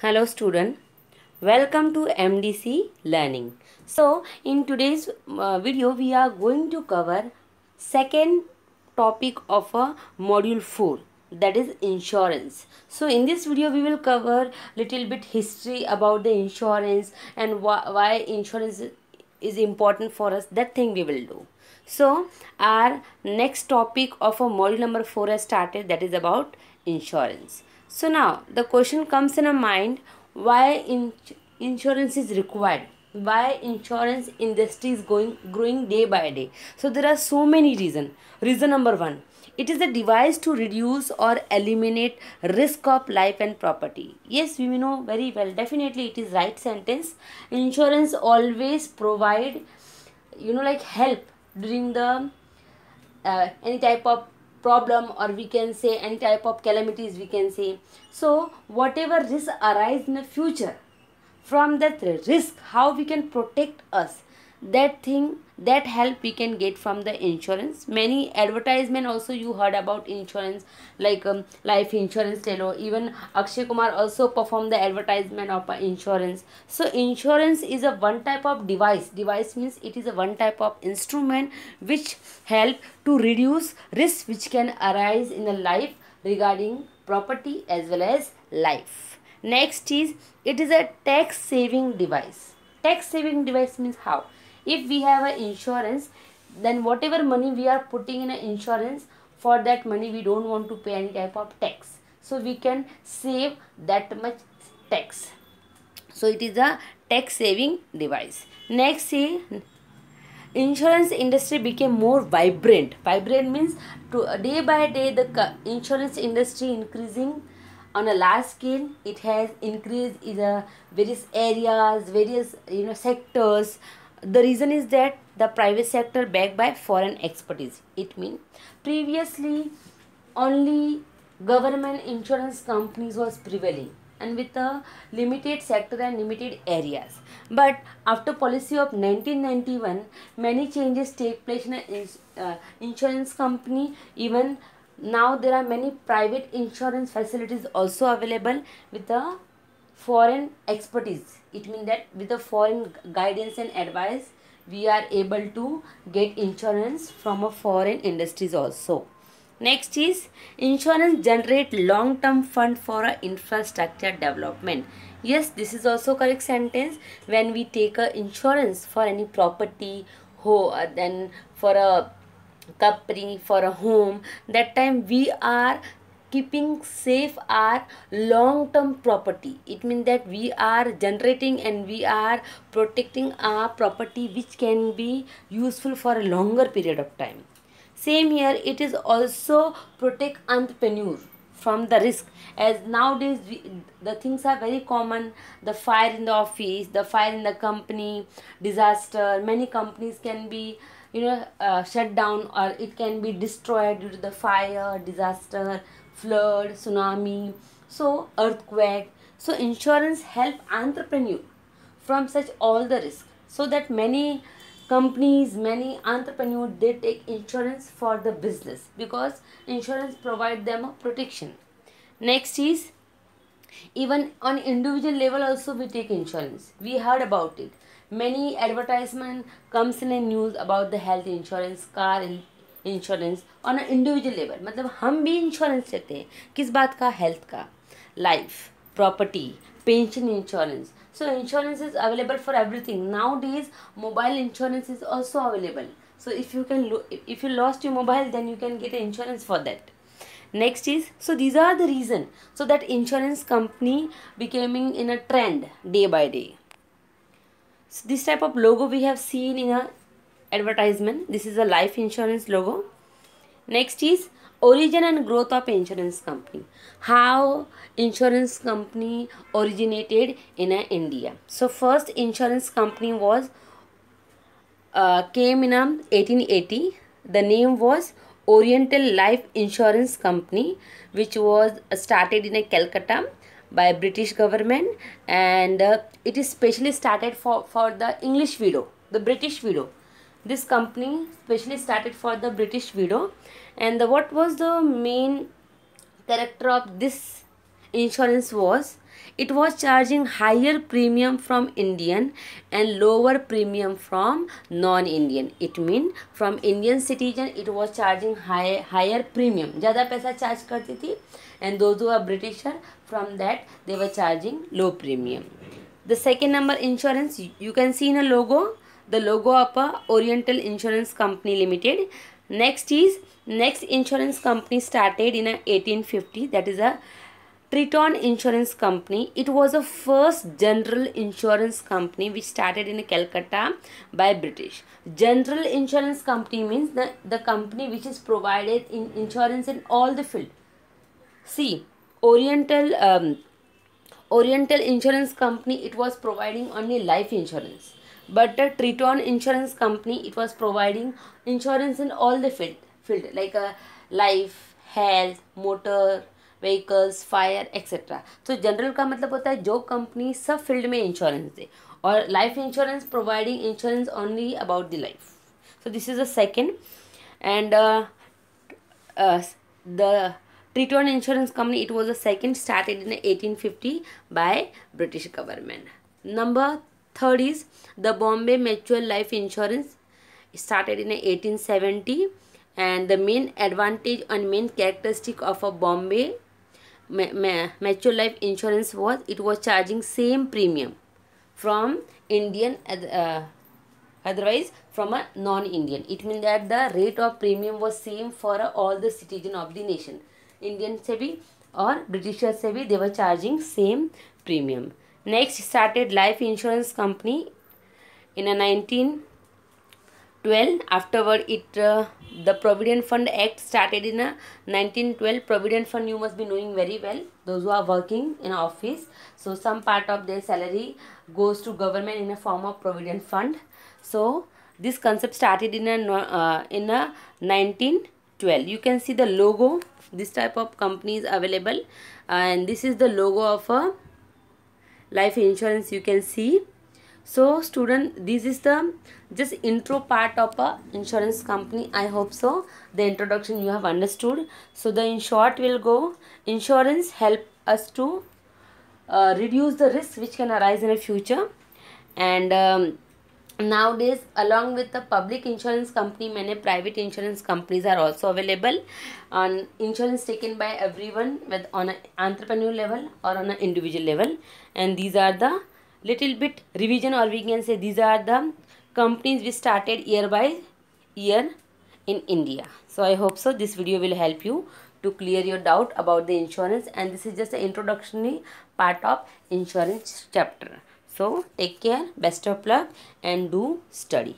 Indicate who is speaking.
Speaker 1: Hello student, welcome to MDC learning. So in today's uh, video we are going to cover second topic of a module 4 that is insurance so in this video we will cover little bit history about the insurance and wh why insurance is important for us that thing we will do so our next topic of a module number 4 has started that is about insurance so now the question comes in our mind why in insurance is required why insurance industry is going growing day by day so there are so many reason reason number 1 it is a device to reduce or eliminate risk of life and property yes we know very well definitely it is right sentence insurance always provide you know like help during the uh, any type of problem or we can say any type of calamities we can say so whatever risk arise in the future from that risk how we can protect us that thing that help we can get from the insurance many advertisement also you heard about insurance like um, life insurance Hello, even akshay kumar also performed the advertisement of insurance so insurance is a one type of device device means it is a one type of instrument which help to reduce risk which can arise in a life regarding property as well as life next is it is a tax saving device tax saving device means how if we have an insurance then whatever money we are putting in an insurance for that money we don't want to pay any type of tax so we can save that much tax so it is a tax saving device next see insurance industry became more vibrant vibrant means to day by day the insurance industry increasing on a large scale it has increased in the various areas various you know sectors the reason is that the private sector backed by foreign expertise it means previously only government insurance companies was prevailing and with a limited sector and limited areas but after policy of 1991 many changes take place in a, uh, insurance company even now there are many private insurance facilities also available with a foreign expertise it means that with the foreign guidance and advice we are able to get insurance from a foreign industries also next is insurance generate long term fund for a infrastructure development yes this is also correct sentence when we take a insurance for any property ho uh, then for a company for a home that time we are keeping safe our long term property it means that we are generating and we are protecting our property which can be useful for a longer period of time same here it is also protect entrepreneur from the risk as nowadays we, the things are very common the fire in the office the fire in the company disaster many companies can be you know uh, shut down or it can be destroyed due to the fire disaster flood, tsunami, so earthquake. So insurance help entrepreneur from such all the risk so that many companies, many entrepreneurs, they take insurance for the business because insurance provide them a protection. Next is even on individual level also we take insurance. We heard about it. Many advertisement comes in news about the health insurance, car Insurance on a individual level मतलब हम भी insurance लेते हैं किस बात का health का pension insurance so insurance is available for everything nowadays mobile insurance is also available so if you can if you lost your mobile then you can get insurance for that next is so these are the reason so that insurance company becoming in a trend day by day so this type of logo we have seen in a advertisement. This is a life insurance logo. Next is origin and growth of insurance company. How insurance company originated in uh, India. So first insurance company was uh, came in um, 1880. The name was Oriental Life Insurance Company which was uh, started in uh, Calcutta by British government and uh, it is specially started for, for the English widow, the British widow this company specially started for the british widow and the, what was the main character of this insurance was it was charging higher premium from indian and lower premium from non indian it means from indian citizen it was charging high higher premium ज़्यादा पैसा charge करती थी and those who are britisher from that they were charging low premium the second number insurance you can see in a logo the logo of a Oriental Insurance Company Limited. Next is next insurance company started in 1850 that is a Triton Insurance Company. It was the first general insurance company which started in Calcutta by British. General insurance company means the, the company which is provided in insurance in all the field. See, Oriental um, Oriental Insurance Company, it was providing only life insurance but uh, Triton insurance company it was providing insurance in all the field field like uh, life health motor vehicles, fire, etc. So general का मतलब होता है जो company सब field में insurance दे और life insurance providing insurance only about the life so this is the second and the Triton Insurance Company. It was the second started in 1850 by British government. Number Third is the Bombay Mutual Life Insurance started in 1870 and the main advantage and main characteristic of a Bombay Mutual Life Insurance was it was charging same premium from Indian uh, otherwise from a non-Indian. It means that the rate of premium was same for uh, all the citizen of the nation. Indian sebi or Britishers sebi. they were charging same premium. Next started life insurance company in a 1912. Afterward, it uh, the Provident Fund Act started in a 1912. Provident Fund you must be knowing very well. Those who are working in office, so some part of their salary goes to government in a form of Provident Fund. So this concept started in a uh, in a 1912. You can see the logo. This type of company is available, and this is the logo of a life insurance you can see so student this is the just intro part of a insurance company i hope so the introduction you have understood so the in short will go insurance help us to uh, reduce the risk which can arise in the future and um, nowadays along with the public insurance company many private insurance companies are also available on insurance taken by everyone with on an entrepreneur level or on an individual level and these are the little bit revision or we can say these are the companies we started year by year in india so i hope so this video will help you to clear your doubt about the insurance and this is just the introductory part of insurance chapter so take care, best of luck and do study.